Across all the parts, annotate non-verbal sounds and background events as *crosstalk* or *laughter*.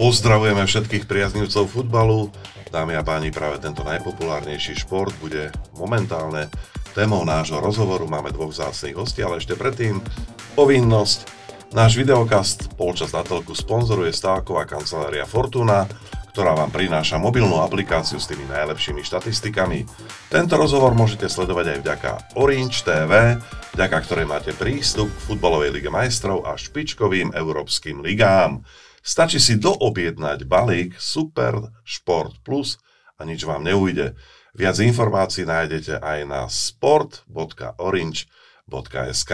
Pozdravujeme všetkých priaznivcov futbalu. Dámy a páni, práve tento najpopulárnejší šport bude momentálne témou nášho rozhovoru. Máme dvoch zácných hostí, ale ešte predtým povinnosť. Náš videokast polčas na telku sponzoruje stávková kancelária Fortuna, ktorá vám prináša mobilnú aplikáciu s tými najlepšími štatistikami. Tento rozhovor môžete sledovať aj vďaka Orange TV, vďaka ktorej máte prístup k futbalovej lige majstrov a špičkovým európskym ligám. Stačí si doobjednať balík Super Sport Plus a nič vám neujde. Viac informácií nájdete aj na sport.orange.sk.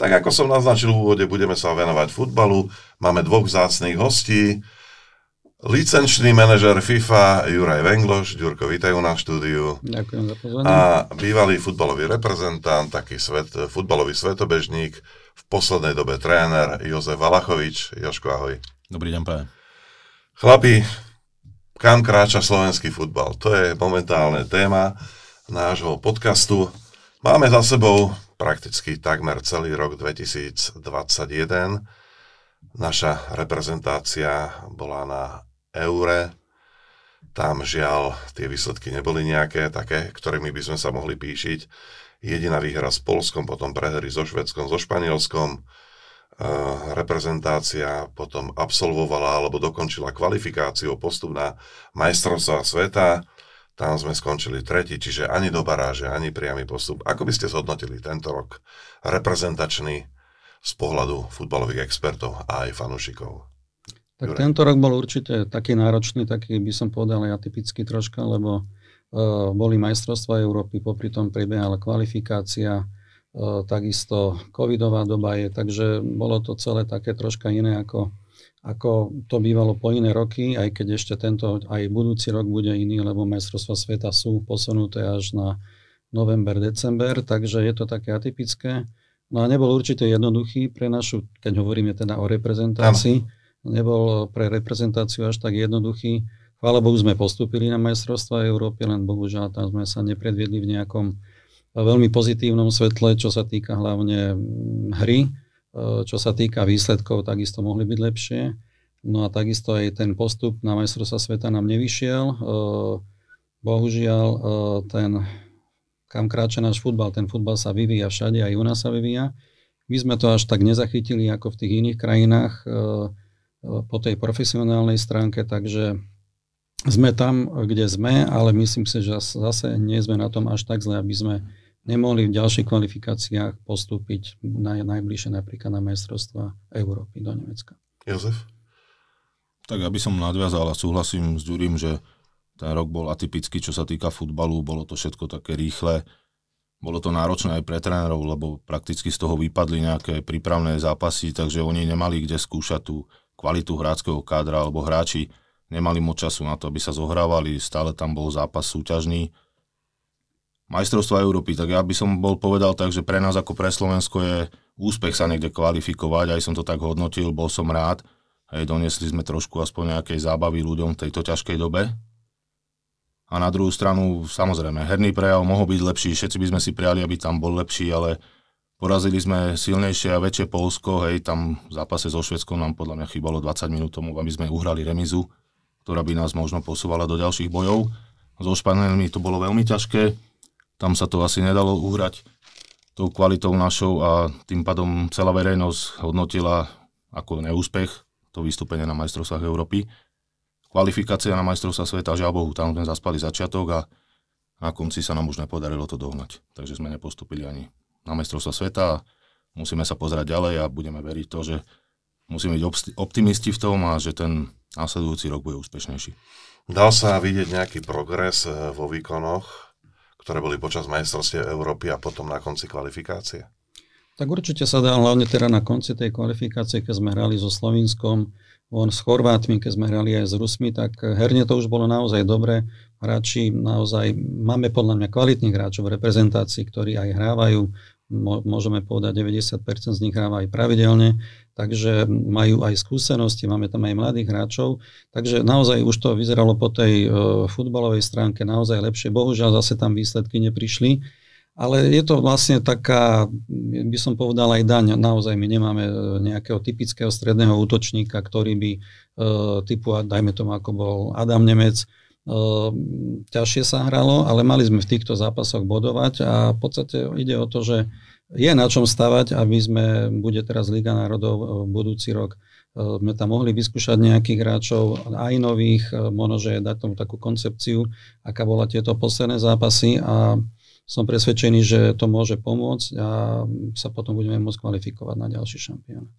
Tak ako som naznačil v úvode, budeme sa venovať futbalu. Máme dvoch zácných hostí. Licenčný manažer FIFA Juraj Vengloš. Ďurko, vítaj u nás štúdiu. Ďakujem za pozornosť. A bývalý futbalový reprezentant, taký svet, futbalový svetobežník, v poslednej dobe tréner Jozef Valachovič. Joško, ahoj. Dobrý deň, prajem. Chlapi, kam kráča slovenský futbal? To je momentálne téma nášho podcastu. Máme za sebou prakticky takmer celý rok 2021. Naša reprezentácia bola na Eure. Tam žiaľ tie výsledky neboli nejaké také, ktorými by sme sa mohli píšiť. Jediná výhra s Polskom, potom prehry so Švedskom, so Španielskom, reprezentácia potom absolvovala alebo dokončila kvalifikáciu postup na majstrovstvá sveta. Tam sme skončili tretí, čiže ani do baráže, ani priamy postup. Ako by ste zhodnotili tento rok reprezentačný z pohľadu futbalových expertov a aj fanúšikov? Tak Jure. tento rok bol určite taký náročný, taký by som povedal atypický troška, lebo uh, boli majstrovstvá Európy, popri tom prebiehala kvalifikácia, takisto covidová doba je, takže bolo to celé také troška iné ako, ako to bývalo po iné roky, aj keď ešte tento, aj budúci rok bude iný, lebo majstrovstvá sveta sú posunuté až na november, december, takže je to také atypické. No a nebol určite jednoduchý pre našu, keď hovoríme teda o reprezentácii, Tam. nebol pre reprezentáciu až tak jednoduchý. Chvála Bohu sme postupili na majstrovstva Európy, len bohužiaľ tam sme sa nepredviedli v nejakom veľmi pozitívnom svetle, čo sa týka hlavne mm, hry, e, čo sa týka výsledkov, takisto mohli byť lepšie. No a takisto aj ten postup na majstrovstva sveta nám nevyšiel. E, bohužiaľ, e, ten, kam kráča náš futbal, ten futbal sa vyvíja všade, aj u nás sa vyvíja. My sme to až tak nezachytili ako v tých iných krajinách po tej profesionálnej stránke, takže sme tam, kde sme, ale myslím si, že zase nie sme na tom až tak zle, aby sme nemohli v ďalších kvalifikáciách postúpiť na, najbližšie napríklad na majstrovstva Európy do Nemecka. Jozef? Tak aby som nadviazal a súhlasím s Ďurím, že ten rok bol atypický, čo sa týka futbalu, bolo to všetko také rýchle, bolo to náročné aj pre trénerov, lebo prakticky z toho vypadli nejaké prípravné zápasy, takže oni nemali kde skúšať tú kvalitu hráckého kádra, alebo hráči nemali moc času na to, aby sa zohrávali, stále tam bol zápas súťažný, majstrovstva Európy, tak ja by som bol povedal tak, že pre nás ako pre Slovensko je úspech sa niekde kvalifikovať, aj som to tak hodnotil, bol som rád. Hej, donesli sme trošku aspoň nejakej zábavy ľuďom v tejto ťažkej dobe. A na druhú stranu, samozrejme, herný prejav mohol byť lepší, všetci by sme si prijali, aby tam bol lepší, ale porazili sme silnejšie a väčšie Polsko, hej, tam v zápase so Švedskom nám podľa mňa chýbalo 20 minút tomu, aby sme uhrali remizu, ktorá by nás možno posúvala do ďalších bojov. So Španielmi to bolo veľmi ťažké, tam sa to asi nedalo uhrať tou kvalitou našou a tým pádom celá verejnosť hodnotila ako neúspech to vystúpenie na majstrovstvách Európy. Kvalifikácia na majstrovstvá sveta, žiaľ Bohu, tam sme zaspali začiatok a na konci sa nám už nepodarilo to dohnať. Takže sme nepostupili ani na majstrovstvá sveta a musíme sa pozerať ďalej a budeme veriť to, že musíme byť optimisti v tom a že ten následujúci rok bude úspešnejší. Dal sa vidieť nejaký progres eh, vo výkonoch ktoré boli počas majstrovstiev Európy a potom na konci kvalifikácie? Tak určite sa dá, hlavne teda na konci tej kvalifikácie, keď sme hrali so Slovinskom, von s Chorvátmi, keď sme hrali aj s Rusmi, tak herne to už bolo naozaj dobre. Hráči naozaj, máme podľa mňa kvalitných hráčov v reprezentácii, ktorí aj hrávajú, môžeme povedať 90% z nich hráva aj pravidelne, takže majú aj skúsenosti, máme tam aj mladých hráčov, takže naozaj už to vyzeralo po tej uh, futbalovej stránke naozaj lepšie. Bohužiaľ zase tam výsledky neprišli, ale je to vlastne taká, by som povedal aj daň, naozaj my nemáme e, nejakého typického stredného útočníka, ktorý by uh, typu, dajme tomu ako bol Adam Nemec, uh, ťažšie sa hralo, ale mali sme v týchto zápasoch bodovať a v podstate ide o to, že uh, je na čom stavať aby sme, bude teraz Liga národov v e, budúci rok, e, sme tam mohli vyskúšať nejakých hráčov, aj nových, e, možno, že dať tomu takú koncepciu, aká bola tieto posledné zápasy a som presvedčený, že to môže pomôcť a sa potom budeme môcť kvalifikovať na ďalší šampionát.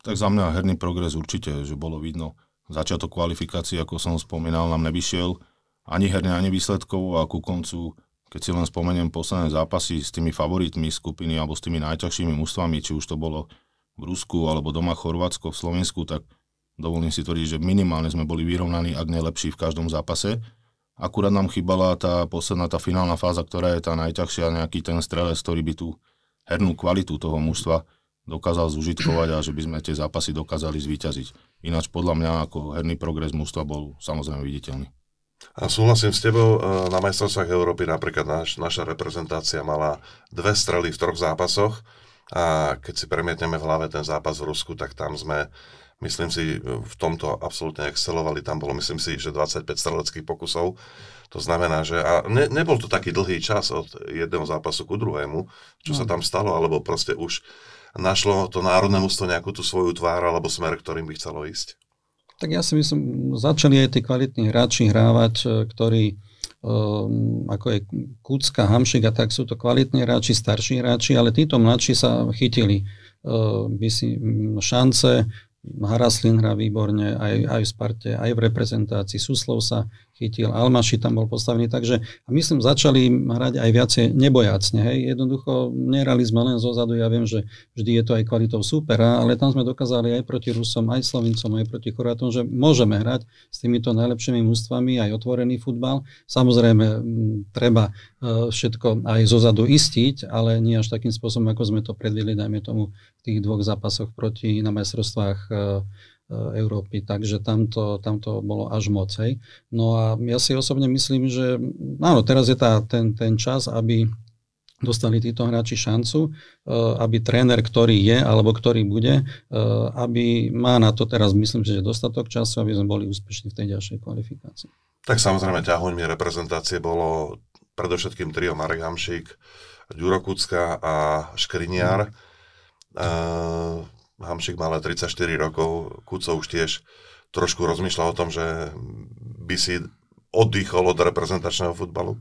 Tak za mňa herný progres určite, že bolo vidno. Začiatok kvalifikácií, ako som spomínal, nám nevyšiel ani herne, ani výsledkov a ku koncu keď si len spomeniem posledné zápasy s tými favoritmi skupiny alebo s tými najťažšími mužstvami, či už to bolo v Rusku alebo doma Chorvátsko, v Slovensku, tak dovolím si tvrdiť, že minimálne sme boli vyrovnaní, ak najlepší v každom zápase. Akurát nám chýbala tá posledná, tá finálna fáza, ktorá je tá najťažšia, nejaký ten strelec, ktorý by tú hernú kvalitu toho mužstva dokázal zužitkovať a že by sme tie zápasy dokázali zvíťaziť. Ináč podľa mňa ako herný progres mužstva bol samozrejme viditeľný. A súhlasím s tebou, e, na majstrovstvách Európy napríklad naš, naša reprezentácia mala dve strely v troch zápasoch a keď si premietneme v hlave ten zápas v Rusku, tak tam sme, myslím si, v tomto absolútne excelovali. Tam bolo, myslím si, že 25 streleckých pokusov. To znamená, že... A ne, nebol to taký dlhý čas od jedného zápasu ku druhému, čo no. sa tam stalo, alebo proste už našlo to národné mústvo nejakú tú svoju tvár alebo smer, ktorým by chcelo ísť tak ja si myslím, začali aj tí kvalitní hráči hrávať, e, ktorí um, ako je Kucka, Hamšik a tak sú to kvalitní hráči, starší hráči, ale títo mladší sa chytili e, by si šance, Haraslin hrá výborne aj, aj v Sparte, aj v reprezentácii. Suslov sa chytil, Almaši tam bol postavený, takže a myslím, začali hrať aj viacej nebojácne. Hej. Jednoducho nehrali sme len zozadu, ja viem, že vždy je to aj kvalitou supera, ale tam sme dokázali aj proti Rusom, aj Slovincom, aj proti Korátom, že môžeme hrať s týmito najlepšími mústvami, aj otvorený futbal. Samozrejme, treba e, všetko aj zozadu istiť, ale nie až takým spôsobom, ako sme to predvili, dajme tomu tých dvoch zápasoch proti na majstrovstvách e, e, Európy, takže tamto tamto bolo až moc. Hej. No a ja si osobne myslím, že áno, teraz je tá, ten, ten čas, aby dostali títo hráči šancu, e, aby tréner, ktorý je alebo ktorý bude, aby má na to teraz, myslím, že dostatok času, aby sme boli úspešní v tej ďalšej kvalifikácii. Tak samozrejme, ťahuňmi reprezentácie bolo predovšetkým trio Marek Hamšík, Ďuro Kucka a Škriniar. Mm Uh, Hamšik mal 34 rokov, Kuco už tiež trošku rozmýšľa o tom, že by si oddychol od reprezentačného futbalu.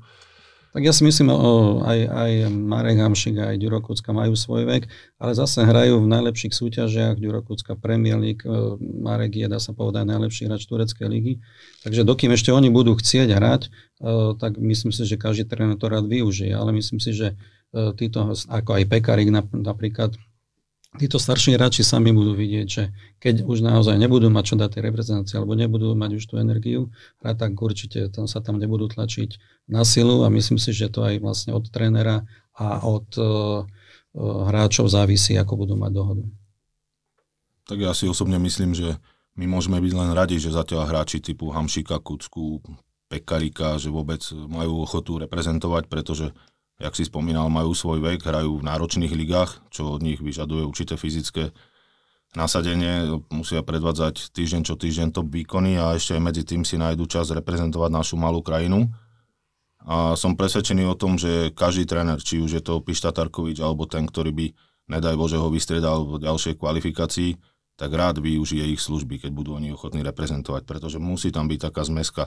Tak ja si myslím, o, aj, aj Marek Hamšik, aj Ďuro Kucka majú svoj vek, ale zase hrajú v najlepších súťažiach, Ďuro Kucka Premier League, e, Marek je, dá sa povedať, najlepší hráč Tureckej ligy. Takže dokým ešte oni budú chcieť hrať, e, tak myslím si, že každý tréner to rád využije, ale myslím si, že e, títo, ako aj Pekarik napríklad, títo starší hráči sami budú vidieť, že keď už naozaj nebudú mať čo dať tej reprezentácii alebo nebudú mať už tú energiu hrať, tak určite tam sa tam nebudú tlačiť na silu a myslím si, že to aj vlastne od trénera a od uh, hráčov závisí, ako budú mať dohodu. Tak ja si osobne myslím, že my môžeme byť len radi, že zatiaľ hráči typu Hamšika, Kucku, Pekarika, že vôbec majú ochotu reprezentovať, pretože jak si spomínal, majú svoj vek, hrajú v náročných ligách, čo od nich vyžaduje určité fyzické nasadenie, musia predvádzať týždeň čo týždeň top výkony a ešte aj medzi tým si nájdu čas reprezentovať našu malú krajinu. A som presvedčený o tom, že každý tréner, či už je to Pišta Tarkovič alebo ten, ktorý by, nedaj Bože, ho vystriedal v ďalšej kvalifikácii, tak rád využije ich služby, keď budú oni ochotní reprezentovať, pretože musí tam byť taká zmeska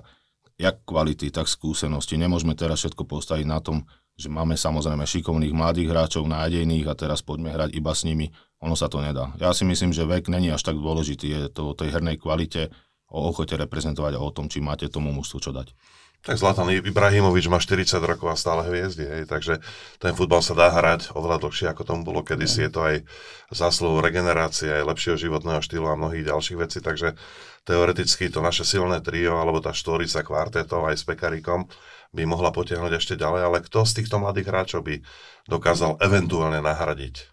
jak kvality, tak skúsenosti. Nemôžeme teraz všetko postaviť na tom, že máme samozrejme šikovných mladých hráčov, nádejných a teraz poďme hrať iba s nimi, ono sa to nedá. Ja si myslím, že vek není až tak dôležitý, je to o tej hernej kvalite, o ochote reprezentovať a o tom, či máte tomu mužstvu čo dať. Tak Zlatan Ibrahimovič má 40 rokov a stále hviezdy, hej, takže ten futbal sa dá hrať oveľa dlhšie, ako tomu bolo kedysi. Je to aj zásluhou regenerácie, aj lepšieho životného štýlu a mnohých ďalších vecí, takže teoreticky to naše silné trio, alebo tá štvorica kvartetov aj s Pekarikom, by mohla potiahnuť ešte ďalej, ale kto z týchto mladých hráčov by dokázal eventuálne nahradiť?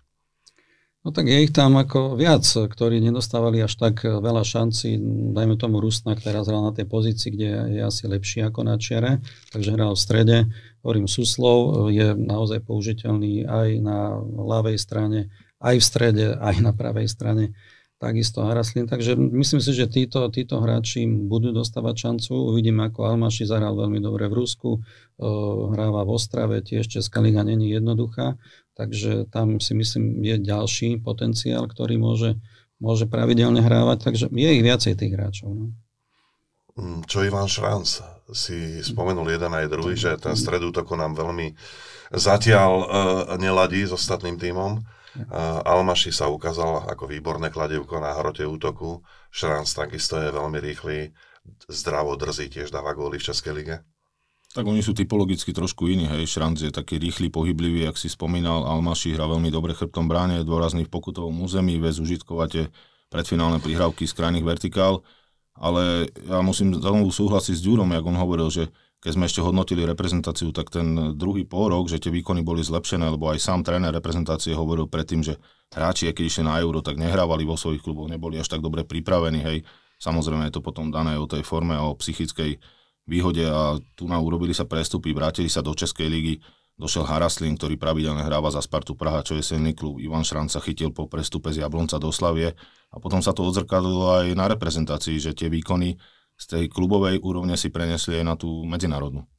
No tak je ich tam ako viac, ktorí nedostávali až tak veľa šanci, Dajme tomu Rusnak, teraz hral na tej pozícii, kde je asi lepší ako na čiare, takže hral v strede. Hovorím Suslov, je naozaj použiteľný aj na ľavej strane, aj v strede, aj na pravej strane takisto Haraslin. Takže myslím si, že títo, títo hráči budú dostávať šancu. Uvidíme, ako Almaši zahral veľmi dobre v Rusku, hráva v Ostrave, tiež Česká liga není jednoduchá, takže tam si myslím je ďalší potenciál, ktorý môže, môže pravidelne hrávať, takže je ich viacej tých hráčov. No. Mm, čo Ivan Šranc si spomenul jeden aj druhý, že ten stred nám veľmi zatiaľ uh, neladí s ostatným týmom. Almaši sa ukázal ako výborné kladivko na hrote útoku. Šranc takisto je veľmi rýchly. Zdravo drzí tiež dáva góly v Českej lige. Tak oni sú typologicky trošku iní, hej. Šranc je taký rýchly, pohyblivý, ak si spomínal. Almaši hra veľmi dobre chrbtom bráne, je dôrazný v pokutovom území, vie užitkovate predfinálne prihrávky z krajných vertikál. Ale ja musím znovu súhlasiť s Ďurom, jak on hovoril, že keď sme ešte hodnotili reprezentáciu, tak ten druhý pôrok, že tie výkony boli zlepšené, lebo aj sám tréner reprezentácie hovoril predtým, že hráči, keď išli na euro, tak nehrávali vo svojich kluboch, neboli až tak dobre pripravení, hej. Samozrejme je to potom dané o tej forme a o psychickej výhode a tu na urobili sa prestupy, vrátili sa do Českej ligy, došiel Haraslin, ktorý pravidelne hráva za Spartu Praha, čo je silný klub. Ivan Šranca chytil po prestupe z Jablonca do Slavie a potom sa to odzrkadlo aj na reprezentácii, že tie výkony z tej klubovej úrovne si prenesli aj na tú medzinárodnú.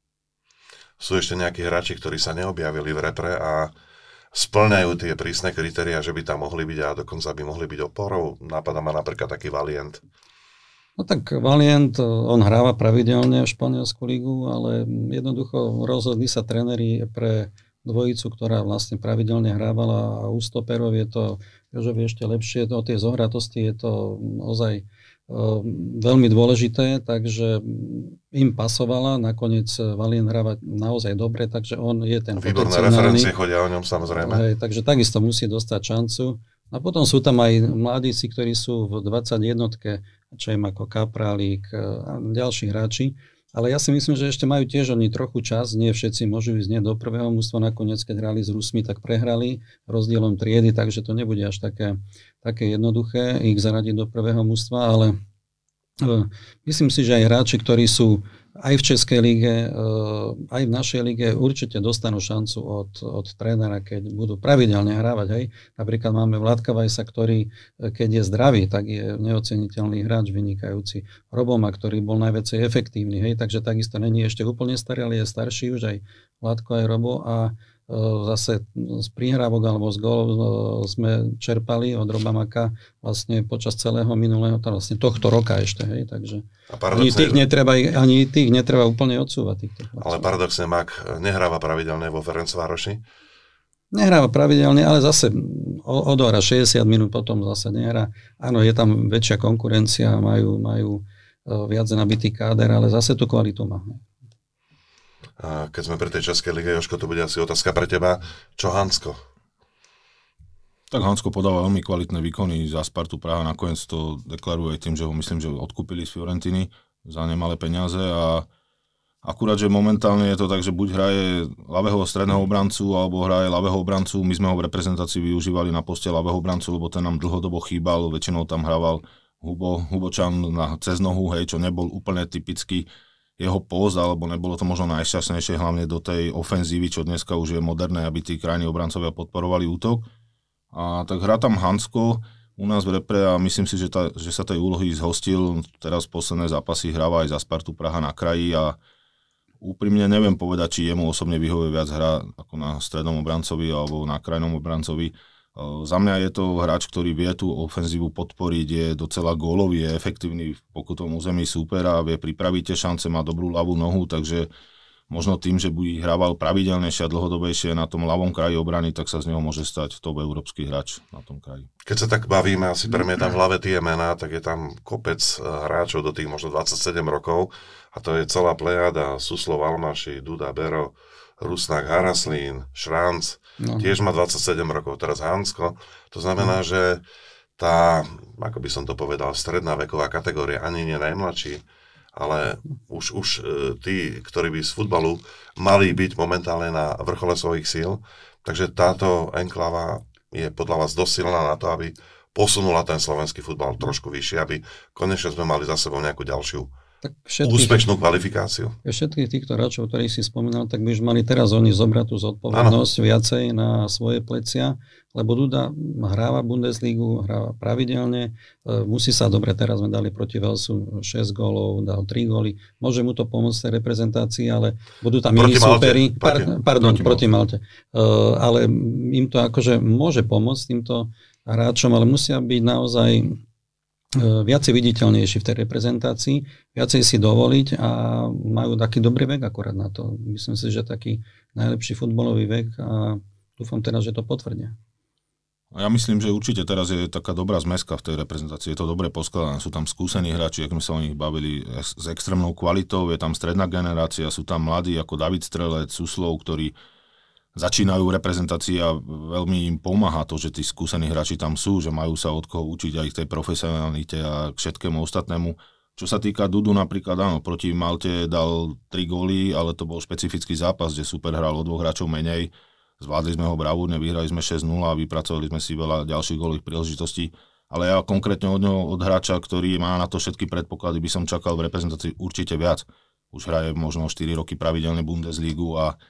Sú ešte nejakí hráči, ktorí sa neobjavili v repre a splňajú tie prísne kritéria, že by tam mohli byť a dokonca by mohli byť oporou. Napadá ma napríklad taký Valient. No tak Valient, on hráva pravidelne v španielskú ligu, ale jednoducho rozhodli sa tréneri pre dvojicu, ktorá vlastne pravidelne hrávala a u stoperov je to že ešte lepšie, o tej zohratosti je to ozaj Ehm, veľmi dôležité, takže im pasovala. Nakoniec eh, Valien hráva naozaj dobre, takže on je ten Výborné referencie chodia o ňom samozrejme. Hej, takže takisto musí dostať šancu. A potom sú tam aj mladíci, ktorí sú v 21 čem ako Kapralík eh, a ďalší hráči. Ale ja si myslím, že ešte majú tiež oni trochu čas, nie všetci môžu ísť nie do prvého mústva, nakoniec keď hrali s Rusmi, tak prehrali rozdielom triedy, takže to nebude až také také jednoduché ich zaradiť do prvého mužstva, ale e, myslím si, že aj hráči, ktorí sú aj v Českej lige, e, aj v našej lige určite dostanú šancu od, od trénera, keď budú pravidelne hrávať. Hej. Napríklad máme Vládka Vajsa, ktorý e, keď je zdravý, tak je neoceniteľný hráč, vynikajúci. Roboma, ktorý bol najväcej efektívny, hej, takže takisto není ešte úplne starý, ale je starší už aj Vládko aj Robo a zase z príhrávok alebo z golov sme čerpali od Roba Maka vlastne počas celého minulého, teda vlastne tohto roka ešte, hej, takže A ani tých, netreba, ani tých netreba úplne odsúvať. Týchto ale paradoxne Mak nehráva pravidelne vo Ferencvároši, Nehráva pravidelne, ale zase odohra 60 minút, potom zase nehrá. Áno, je tam väčšia konkurencia, majú, majú viac nabitý káder, ale zase tú kvalitu má keď sme pri tej Českej lige, Joško, to bude asi otázka pre teba. Čo Hansko? Tak Hansko podáva veľmi kvalitné výkony za Spartu Praha. Nakoniec to deklaruje tým, že ho myslím, že odkúpili z Fiorentiny za nemalé peniaze a Akurát, že momentálne je to tak, že buď hraje ľavého stredného obrancu, alebo hraje ľavého obrancu. My sme ho v reprezentácii využívali na poste ľavého obrancu, lebo ten nám dlhodobo chýbal. Väčšinou tam hrával Hubo, Hubočan na, cez nohu, hej, čo nebol úplne typický jeho poz, alebo nebolo to možno najšťastnejšie, hlavne do tej ofenzívy, čo dneska už je moderné, aby tí krajní obrancovia podporovali útok. A tak hrá tam Hansko u nás v repre a myslím si, že, ta, že sa tej úlohy zhostil. Teraz posledné zápasy hráva aj za Spartu Praha na kraji a úprimne neviem povedať, či jemu osobne vyhovuje viac hra ako na strednom obrancovi alebo na krajnom obrancovi Eh, za mňa je to hráč, ktorý vie tú ofenzívu podporiť, je docela gólový, je efektívny v pokutom území súpera, vie pripraviť tie šance, má dobrú ľavú nohu, takže možno tým, že by hrával pravidelnejšie a dlhodobejšie na tom ľavom kraji obrany, tak sa z neho môže stať top európsky hráč na tom kraji. Keď sa tak bavíme, asi premietam v hlave tie mená, tak je tam kopec eh, hráčov do tých možno 27 rokov a to je celá plejada, Suslov Almaši, Duda Bero, Rusnak Haraslín, Šranc, no. tiež má 27 rokov, teraz Hansko. To znamená, no. že tá, ako by som to povedal, stredná veková kategória, ani nie najmladší, ale už, už e, tí, ktorí by z futbalu mali byť momentálne na vrchole svojich síl, takže táto enklava je podľa vás dosilná na to, aby posunula ten slovenský futbal trošku vyššie, aby konečne sme mali za sebou nejakú ďalšiu tak všetkých, úspešnú kvalifikáciu. Všetkých týchto hráčov, ktorých si spomínal, tak by už mali teraz oni zobrať tú zodpovednosť ano. viacej na svoje plecia, lebo Duda hráva Bundesligu, hráva pravidelne, e, musí sa dobre, teraz sme dali proti Velsu 6 gólov, dal 3 góly, môže mu to pomôcť tej reprezentácii, ale budú tam iní superi, par, pardon, proti, proti Malte, e, ale im to akože môže pomôcť týmto hráčom, ale musia byť naozaj E, viacej viditeľnejší v tej reprezentácii, viacej si dovoliť a majú taký dobrý vek akorát na to. Myslím si, že taký najlepší futbalový vek a dúfam teraz, že to potvrdia. Ja myslím, že určite teraz je taká dobrá zmeska v tej reprezentácii. Je to dobre poskladané. Sú tam skúsení hráči, ak sme sa o nich bavili, s extrémnou kvalitou. Je tam stredná generácia, sú tam mladí ako David Strelec, Suslov, ktorí začínajú reprezentácii a veľmi im pomáha to, že tí skúsení hráči tam sú, že majú sa od koho učiť aj k tej profesionalite a k všetkému ostatnému. Čo sa týka Dudu napríklad, áno, proti Malte dal 3 góly, ale to bol špecifický zápas, kde super hral o dvoch hráčov menej. Zvládli sme ho bravúrne, vyhrali sme 6-0 a vypracovali sme si veľa ďalších golových príležitostí. Ale ja konkrétne od neho, od hráča, ktorý má na to všetky predpoklady, by som čakal v reprezentácii určite viac. Už hraje možno 4 roky pravidelne Bundesligu a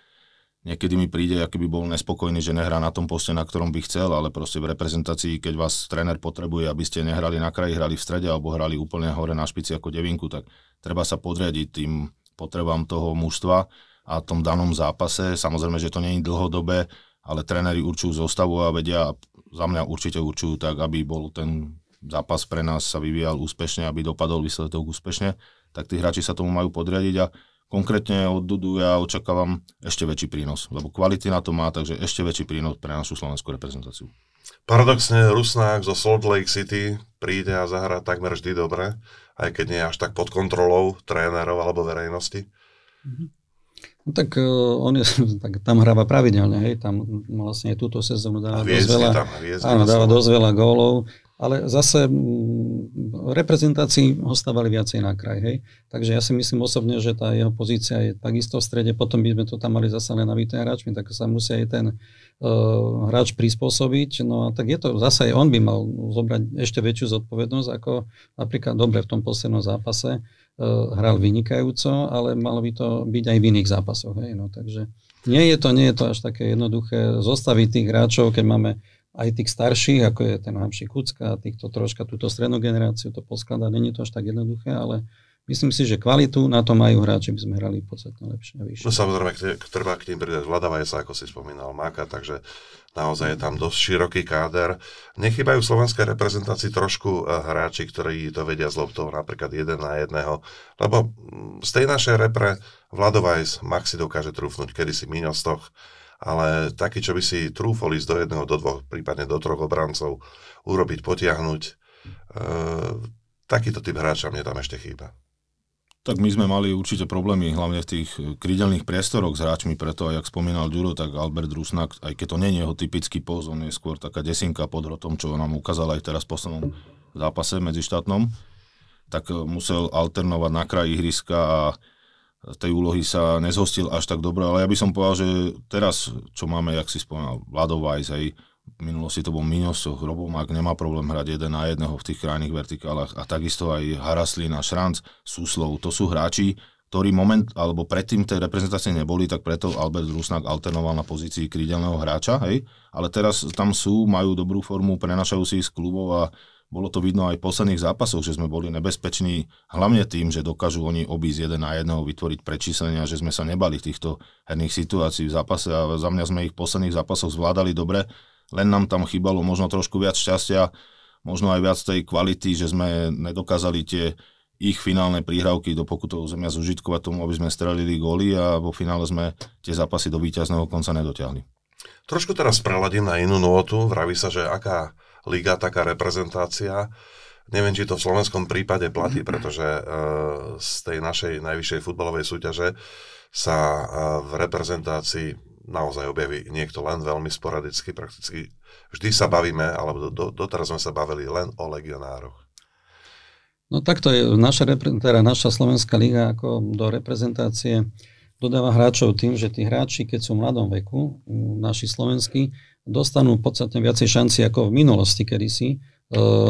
Niekedy mi príde, aký by bol nespokojný, že nehrá na tom poste, na ktorom by chcel, ale proste v reprezentácii, keď vás tréner potrebuje, aby ste nehrali na kraji, hrali v strede alebo hrali úplne hore na špici ako devinku, tak treba sa podriadiť tým potrebám toho mužstva a tom danom zápase. Samozrejme, že to nie je dlhodobé, ale tréneri určujú zostavu a vedia, a za mňa určite určujú tak, aby bol ten zápas pre nás sa vyvíjal úspešne, aby dopadol výsledok úspešne, tak tí hráči sa tomu majú podriadiť a Konkrétne od Dudu ja očakávam ešte väčší prínos, lebo kvality na to má, takže ešte väčší prínos pre našu slovenskú reprezentáciu. Paradoxne, Rusnák zo Salt Lake City príde a zahrá takmer vždy dobre, aj keď nie až tak pod kontrolou trénerov alebo verejnosti. Mhm. No tak uh, on je, *laughs* tak tam hráva pravidelne, hej, tam vlastne túto sezónu dáva dosť veľa, áno, dáva dosť veľa gólov ale zase mm, reprezentácii ho stávali viacej na kraj. Hej? Takže ja si myslím osobne, že tá jeho pozícia je takisto v strede, potom by sme to tam mali zase len nabité hráčmi, tak sa musia aj ten uh, hráč prispôsobiť. No a tak je to, zase aj on by mal zobrať ešte väčšiu zodpovednosť, ako napríklad dobre v tom poslednom zápase uh, hral vynikajúco, ale malo by to byť aj v iných zápasoch. Hej? No, takže nie je, to, nie je to až také jednoduché zostaviť tých hráčov, keď máme aj tých starších, ako je ten Hamši Kucka, týchto troška túto strednú generáciu to poskladá, není to až tak jednoduché, ale myslím si, že kvalitu na to majú hráči, by sme hrali podstatne lepšie a vyššie. No samozrejme, treba k tým pridať Vladava sa, ako si spomínal, Maka, takže naozaj je tam dosť široký káder. Nechybajú v slovenskej reprezentácii trošku eh, hráči, ktorí to vedia z loptou napríklad jeden na jedného, lebo mm, z tej našej repre Vladovajs Maxi dokáže trúfnuť si Minostoch, ale taký, čo by si trúfol ísť do jedného, do dvoch, prípadne do troch obrancov, urobiť, potiahnuť, e, takýto typ hráča mne tam ešte chýba. Tak my sme mali určite problémy, hlavne v tých eh, krydelných priestoroch s hráčmi, preto aj, ak spomínal Ďuro, tak Albert Rusnak, aj keď to nie je jeho typický poz, on je skôr taká desinka pod hrotom, čo nám ukázal aj teraz v poslednom zápase medzi štátnom, tak eh, musel alternovať na kraji ihriska a tej úlohy sa nezhostil až tak dobre, ale ja by som povedal, že teraz, čo máme, jak si spomínal, Vladovajs, hej, v minulosti to bol Miňosoch, ak nemá problém hrať jeden na jedného v tých krajných vertikálach a takisto aj Haraslina, Šranc, Suslov, to sú hráči, ktorí moment, alebo predtým tej reprezentácie neboli, tak preto Albert Rusnak alternoval na pozícii krídelného hráča, hej, ale teraz tam sú, majú dobrú formu, prenašajú si ich z klubov a bolo to vidno aj v posledných zápasoch, že sme boli nebezpeční, hlavne tým, že dokážu oni obísť jeden na jedného, vytvoriť prečíslenia, že sme sa nebali týchto herných situácií v zápase a za mňa sme ich v posledných zápasoch zvládali dobre, len nám tam chýbalo možno trošku viac šťastia, možno aj viac tej kvality, že sme nedokázali tie ich finálne príhrávky do pokutov zemia zužitkovať tomu, aby sme strelili góly a vo finále sme tie zápasy do víťazného konca nedotiahli. Trošku teraz preladím na inú notu. Vraví sa, že aká liga, taká reprezentácia. Neviem, či to v slovenskom prípade platí, mhm. pretože eh, z tej našej najvyššej futbalovej súťaže sa eh, v reprezentácii naozaj objaví niekto len veľmi sporadicky, prakticky vždy sa bavíme, alebo doteraz sme sa bavili len o legionároch. No takto je naša, teda naša Slovenská liga ako do reprezentácie dodáva hráčov tým, že tí hráči, keď sú v mladom veku, mm, naši slovenskí, dostanú podstatne viacej šanci ako v minulosti kedysi, e,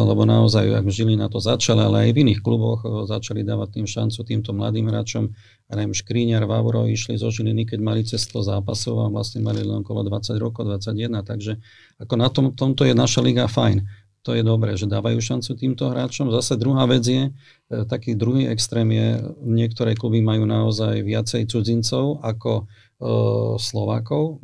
lebo naozaj, ak žili na to začali, ale aj v iných kluboch e, začali dávať tým šancu týmto mladým hráčom. Ja neviem, Škríňar, Vavro išli zo Žiliny, keď mali cez 100 zápasov a vlastne mali len okolo 20 rokov, 21, takže ako na tom, tomto je naša liga fajn. To je dobré, že dávajú šancu týmto hráčom. Zase druhá vec je, e, taký druhý extrém je, niektoré kluby majú naozaj viacej cudzincov ako E, Slovákov, e,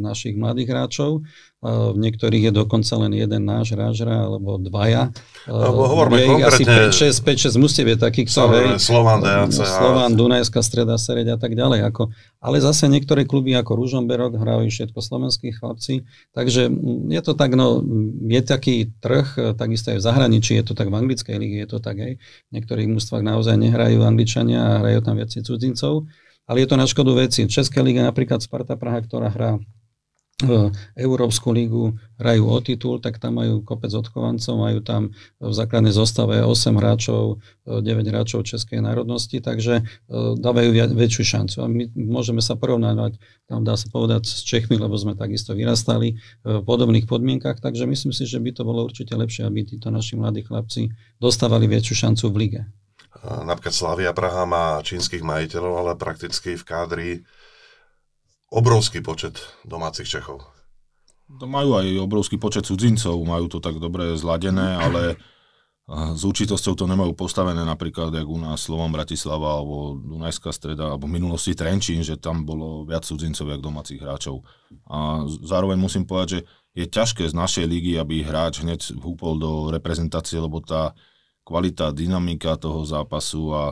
našich mladých hráčov. E, v niektorých je dokonca len jeden náš hráč alebo dvaja. Lebo hovorme je konkrétne... Asi 5-6, 5-6 takých, čo Slován, Slovan, DAC, Slovan, Dunajská, Streda, Sereď a tak ďalej. Ako, ale zase niektoré kluby ako Ružomberok hrajú všetko slovenskí chlapci. Takže mm, je to tak, no, je taký trh, takisto aj v zahraničí, je to tak v anglickej lige, je to tak aj. V niektorých mústvách naozaj nehrajú angličania a hrajú tam viac cudzincov ale je to na škodu veci. Česká liga, napríklad Sparta Praha, ktorá hrá v e, Európsku ligu, hrajú o titul, tak tam majú kopec odchovancov, majú tam v základnej zostave 8 hráčov, 9 e, hráčov českej národnosti, takže e, dávajú väčšiu šancu. A my môžeme sa porovnávať, tam dá sa povedať s Čechmi, lebo sme takisto vyrastali v podobných podmienkach, takže myslím si, že by to bolo určite lepšie, aby títo naši mladí chlapci dostávali väčšiu šancu v lige. Eh, napríklad Slavia Praha má čínskych majiteľov, ale prakticky v kádri obrovský počet domácich Čechov. To majú aj obrovský počet cudzincov, majú to tak dobre zladené, ale eh, s určitosťou to nemajú postavené napríklad, jak u nás Slovom Bratislava alebo Dunajská streda, alebo v minulosti Trenčín, že tam bolo viac cudzincov, jak domácich hráčov. A zároveň musím povedať, že je ťažké z našej ligy, aby hráč hneď húpol do reprezentácie, lebo tá kvalita, dynamika toho zápasu a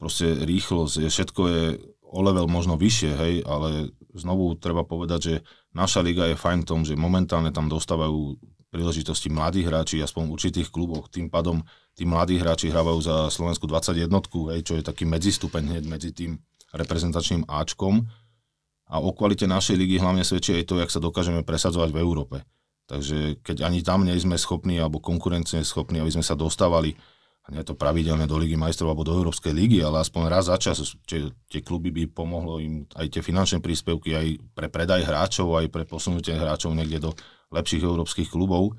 proste rýchlosť, je, všetko je o level možno vyššie, hej, ale znovu treba povedať, že naša liga je fajn v tom, že momentálne tam dostávajú príležitosti mladí hráči, aspoň v určitých kluboch, tým pádom tí mladí hráči hrávajú za Slovensku 21, hej, čo je taký medzistupeň hneď medzi tým reprezentačným Ačkom. A o kvalite našej ligy hlavne svedčí aj to, jak sa dokážeme presadzovať v Európe. Takže keď ani tam nie sme schopní alebo konkurenčne schopní, aby sme sa dostávali a nie je to pravidelné do Ligy majstrov alebo do Európskej ligy, ale aspoň raz za čas tie, tie kluby by pomohlo im aj tie finančné príspevky aj pre predaj hráčov, aj pre posunutie hráčov niekde do lepších európskych klubov,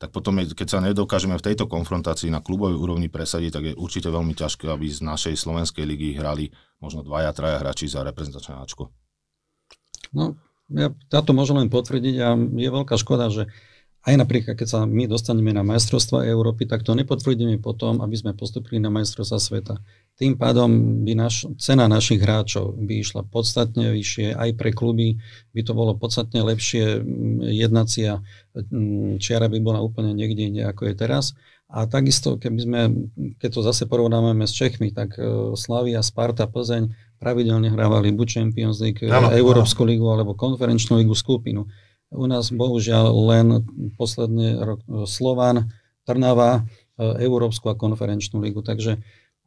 tak potom, je, keď sa nedokážeme v tejto konfrontácii na klubovej úrovni presadiť, tak je určite veľmi ťažké, aby z našej slovenskej ligy hrali možno dvaja, traja hráči za reprezentačné Ačko. No, ja, ja to môžem len potvrdiť a je veľká škoda, že aj napríklad, keď sa my dostaneme na majstrovstva Európy, tak to nepotvrdíme potom, aby sme postupili na majstrovstva sveta. Tým pádom by naš, cena našich hráčov by išla podstatne vyššie, aj pre kluby by to bolo podstatne lepšie, jednacia mm, čiara by bola úplne niekde inde, ako je teraz. A takisto, keby sme, keď to zase porovnáme s Čechmi, tak e, Slavia, Sparta, Plzeň, pravidelne hrávali buď Champions League, ano, Európsku ligu alebo konferenčnú ligu skupinu. U nás bohužiaľ len posledný rok e, Slovan, Trnava, e, Európsku a konferenčnú ligu, takže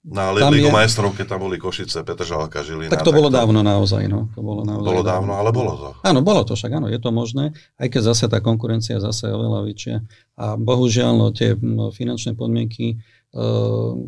na no, Ligu je... majstrov, keď tam boli Košice, Petržalka, Žilina. Tak to tak bolo to... dávno naozaj, no. To bolo, naozaj bolo dávno, dávno, ale bolo to. Áno, bolo to však, áno, je to možné, aj keď zase tá konkurencia zase je oveľa väčšia. A bohužiaľ, no, tie finančné podmienky E,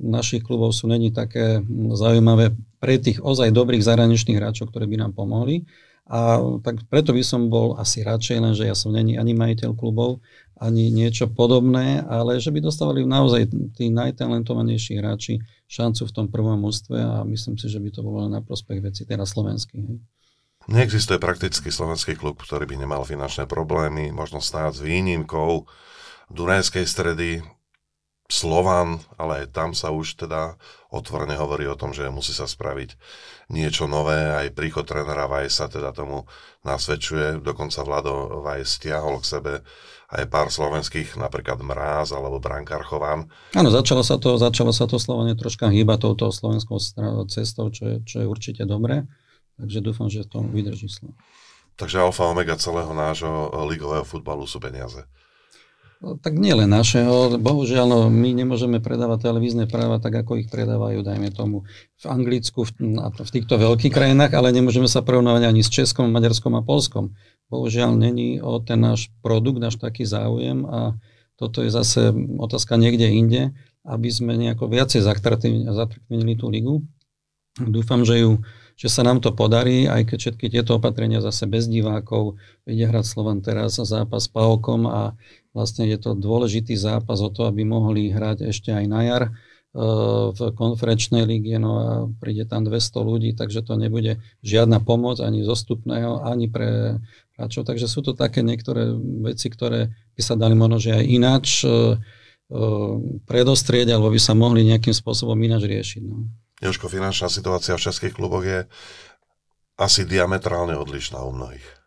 našich klubov sú není také zaujímavé pre tých ozaj dobrých zahraničných hráčov, ktorí by nám pomohli. A tak preto by som bol asi radšej, lenže ja som není ani majiteľ klubov, ani niečo podobné, ale že by dostávali naozaj tí najtalentovanejší hráči šancu v tom prvom ústve a myslím si, že by to bolo na prospech veci teraz slovenských. Neexistuje prakticky slovenský klub, ktorý by nemal finančné problémy, možno stáť s výnimkou Dunajskej stredy, Slovan, ale aj tam sa už teda otvorene hovorí o tom, že musí sa spraviť niečo nové. Aj príchod trénera Vajsa teda tomu nasvedčuje. Dokonca Vlado Vajs stiahol k sebe aj pár slovenských, napríklad Mráz alebo Brankár Chovan. Áno, začalo sa to, začalo sa to Slovanie troška hýbať touto slovenskou cestou, čo je, čo je určite dobré. Takže dúfam, že to vydrží slovo. Takže alfa omega celého nášho ligového futbalu sú peniaze. No, tak nie len našeho. Bohužiaľ, no, my nemôžeme predávať televízne práva tak, ako ich predávajú, dajme tomu, v Anglicku, v, v týchto veľkých krajinách, ale nemôžeme sa porovnávať ani s Českom, Maďarskom a Polskom. Bohužiaľ, není o ten náš produkt, náš taký záujem a toto je zase otázka niekde inde, aby sme nejako viacej zatrknili tú ligu. Dúfam, že ju že sa nám to podarí, aj keď všetky tieto opatrenia zase bez divákov, ide hrať Slovan teraz zápas s Paukom a Vlastne je to dôležitý zápas o to, aby mohli hrať ešte aj na jar eh, v konferenčnej líge, no a príde tam 200 ľudí, takže to nebude žiadna pomoc ani zostupného, ani pre hráčov. Takže sú to také niektoré veci, ktoré by sa dali možno, že aj ináč eh, eh, predostrieť, alebo by sa mohli nejakým spôsobom ináč riešiť. No. Jožko, finančná situácia v českých kluboch je asi diametrálne odlišná u mnohých.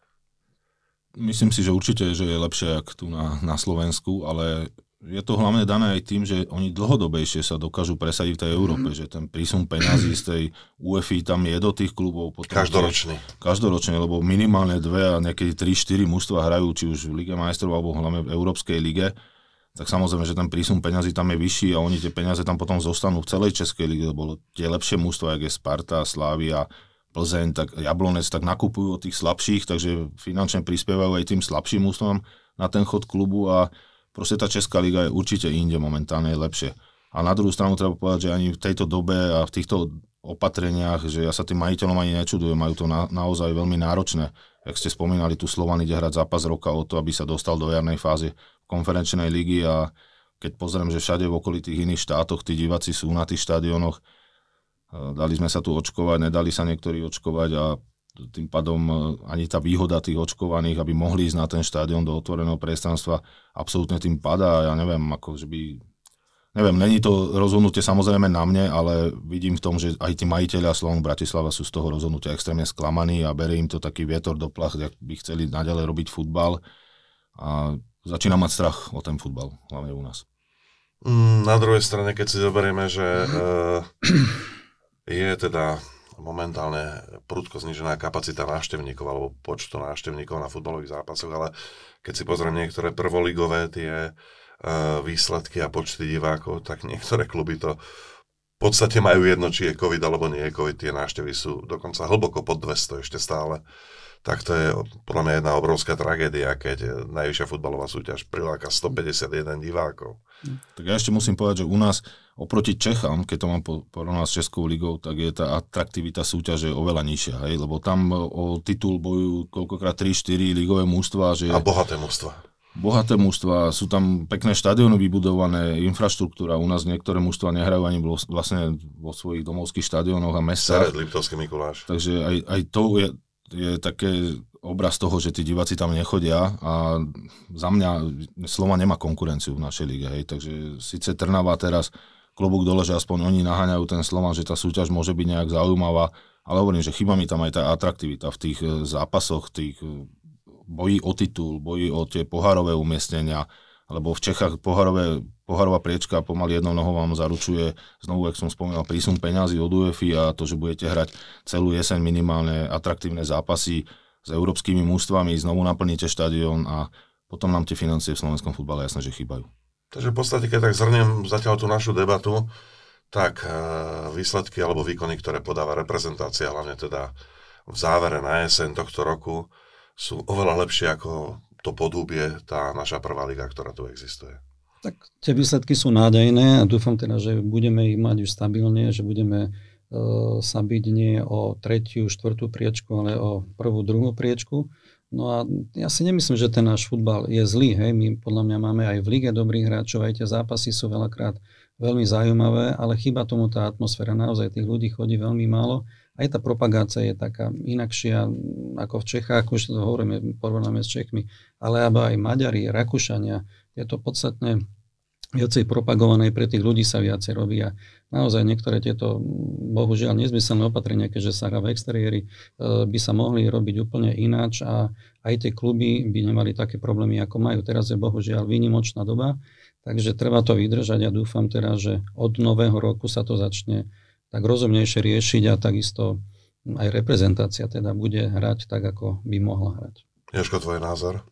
Myslím si, že určite, že je lepšie, ak tu na, na Slovensku, ale je to hlavne dané aj tým, že oni dlhodobejšie sa dokážu presadiť v tej mhm. Európe, mm. že ten prísun peňazí z tej UEFI tam je do tých klubov. Potom každoročne. Tie, každoročne, lebo minimálne dve a niekedy tri, štyri mužstva hrajú, či už v Lige majstrov alebo hlavne v Európskej lige tak samozrejme, že ten prísun peňazí tam je vyšší a oni tie peniaze tam potom zostanú v celej Českej lige, lebo tie lepšie mužstva, ako je Sparta, Slávia, Plzeň, tak Jablonec, tak nakupujú od tých slabších, takže finančne prispievajú aj tým slabším ústvom na ten chod klubu a proste tá Česká liga je určite inde momentálne lepšie. A na druhú stranu treba povedať, že ani v tejto dobe a v týchto opatreniach, že ja sa tým majiteľom ani nečudujem, majú to na, naozaj veľmi náročné. Jak ste spomínali, tu Slovan ide hrať zápas roka o to, aby sa dostal do jarnej fázy konferenčnej ligy a keď pozriem, že všade v okolitých iných štátoch tí diváci sú na tých štadiónoch, Eh, dali sme sa tu očkovať, nedali sa niektorí očkovať a tým pádom eh, ani tá výhoda tých očkovaných, aby mohli ísť na ten štádion do otvoreného priestranstva, absolútne tým padá. Ja neviem, ako, že by... Neviem, není to rozhodnutie samozrejme na mne, ale vidím v tom, že aj tí majiteľia Slovom Bratislava sú z toho rozhodnutia extrémne sklamaní a berie im to taký vietor do plach, ak by chceli naďalej robiť futbal. A začína mať strach o ten futbal, hlavne u nás. Mm, na druhej strane, keď si zoberieme, že uh je teda momentálne prudko znižená kapacita návštevníkov alebo počtu návštevníkov na futbalových zápasoch, ale keď si pozriem niektoré prvoligové tie e, výsledky a počty divákov, tak niektoré kluby to v podstate majú jedno, či je COVID alebo nie je COVID, tie návštevy sú dokonca hlboko pod 200 ešte stále tak to je podľa mňa jedna obrovská tragédia, keď najvyššia futbalová súťaž priláka 151 divákov. Hm. Tak ja ešte musím povedať, že u nás oproti Čechám, keď to mám porovnať s Českou ligou, tak je tá atraktivita súťaže oveľa nižšia, hej? lebo tam o titul bojujú koľkokrát 3-4 ligové mužstva. Že... A bohaté mužstva. Bohaté mužstva, sú tam pekné štadióny vybudované, infraštruktúra, u nás niektoré mužstva nehrajú ani vlastne vo svojich domovských štadiónoch a mestách. Sered, Liptovský Mikuláš. Takže aj, aj to je, je také obraz toho, že tí diváci tam nechodia a za mňa Slova nemá konkurenciu v našej lige, hej, takže síce Trnava teraz klobúk dole, že aspoň oni naháňajú ten Slovan, že tá súťaž môže byť nejak zaujímavá, ale hovorím, že chyba mi tam aj tá atraktivita v tých eh, zápasoch, tých eh, bojí o titul, bojí o tie poharové umiestnenia, lebo v Čechách poharové, poharová priečka pomaly jednou nohou vám zaručuje, znovu, ak som spomínal, prísun peňazí od UEFI a to, že budete hrať celú jeseň minimálne atraktívne zápasy s európskymi mústvami, znovu naplníte štadión a potom nám tie financie v slovenskom futbale jasne, že chýbajú. Takže v podstate, keď tak zhrniem zatiaľ tú našu debatu, tak eh, výsledky alebo výkony, ktoré podáva reprezentácia, hlavne teda v závere na jeseň tohto roku, sú oveľa lepšie ako to podúbie, tá naša prvá liga, ktorá tu existuje. Tak tie výsledky sú nádejné a dúfam teda, že budeme ich mať už stabilne, že budeme uh, sa byť nie o tretiu, štvrtú priečku, ale o prvú, druhú priečku. No a ja si nemyslím, že ten náš futbal je zlý. Hej. My podľa mňa máme aj v lige dobrých hráčov, aj tie zápasy sú veľakrát veľmi zaujímavé, ale chyba tomu tá atmosféra. Naozaj tých ľudí chodí veľmi málo aj tá propagácia je taká inakšia ako v Čechách, už to hovoríme, porovnáme s Čechmi, ale aby aj Maďari, Rakúšania, je to podstatne viacej propagované, pre tých ľudí sa viacej robí a naozaj niektoré tieto bohužiaľ nezmyselné opatrenia, keďže sa hrá v exteriéri e, by sa mohli robiť úplne ináč a aj tie kluby by nemali také problémy, ako majú. Teraz je bohužiaľ výnimočná doba, takže treba to vydržať a ja dúfam teraz, že od nového roku sa to začne tak rozumnejšie riešiť a takisto aj reprezentácia teda bude hrať tak, ako by mohla hrať. Joško, tvoj názor?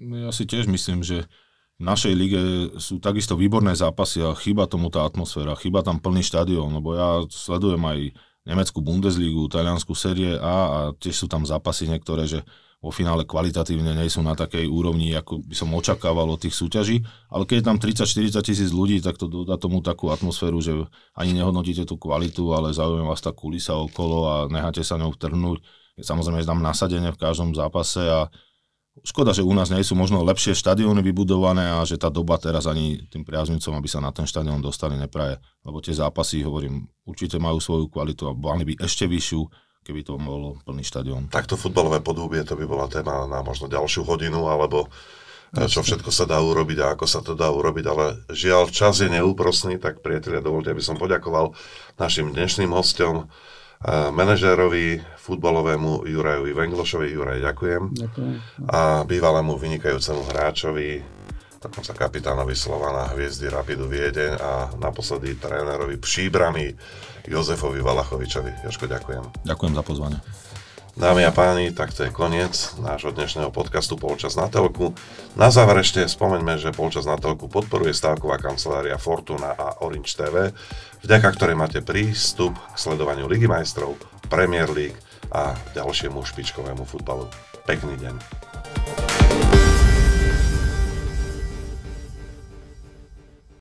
No ja si tiež myslím, že v našej lige sú takisto výborné zápasy a chyba tomu tá atmosféra, chyba tam plný štadión, lebo ja sledujem aj nemeckú Bundesligu, taliansku série A a tiež sú tam zápasy niektoré, že vo finále kvalitatívne nie sú na takej úrovni, ako by som očakával od tých súťaží, ale keď je tam 30-40 tisíc ľudí, tak to dodá tomu takú atmosféru, že ani nehodnotíte tú kvalitu, ale zaujíma vás tá kulisa okolo a necháte sa ňou vtrhnúť. Samozrejme je tam nasadenie v každom zápase a Škoda, že u nás nie sú možno lepšie štadióny vybudované a že tá doba teraz ani tým priaznicom, aby sa na ten štadión dostali, nepraje. Lebo tie zápasy, hovorím, určite majú svoju kvalitu a mali by ešte vyššiu keby to bol plný štadión. Takto futbalové podúbie, to by bola téma na možno ďalšiu hodinu, alebo e, čo všetko sa dá urobiť a ako sa to dá urobiť, ale žiaľ, čas je neúprosný, tak priatelia, dovolte, aby som poďakoval našim dnešným hostom, e, manažérovi futbalovému Jurajovi Venglošovi. Juraj, ďakujem. ďakujem. A bývalému vynikajúcemu hráčovi dokonca kapitánovi Slovana, hviezdy Rapidu Viedeň a naposledy trénerovi Příbrami Jozefovi Valachovičovi. Jožko, ďakujem. Ďakujem za pozvanie. Dámy a páni, tak to je koniec nášho dnešného podcastu Polčas na telku. Na záver ešte spomeňme, že Polčas na telku podporuje stávková kancelária Fortuna a Orange TV, vďaka ktorej máte prístup k sledovaniu Ligy majstrov, Premier League a ďalšiemu špičkovému futbalu. Pekný deň.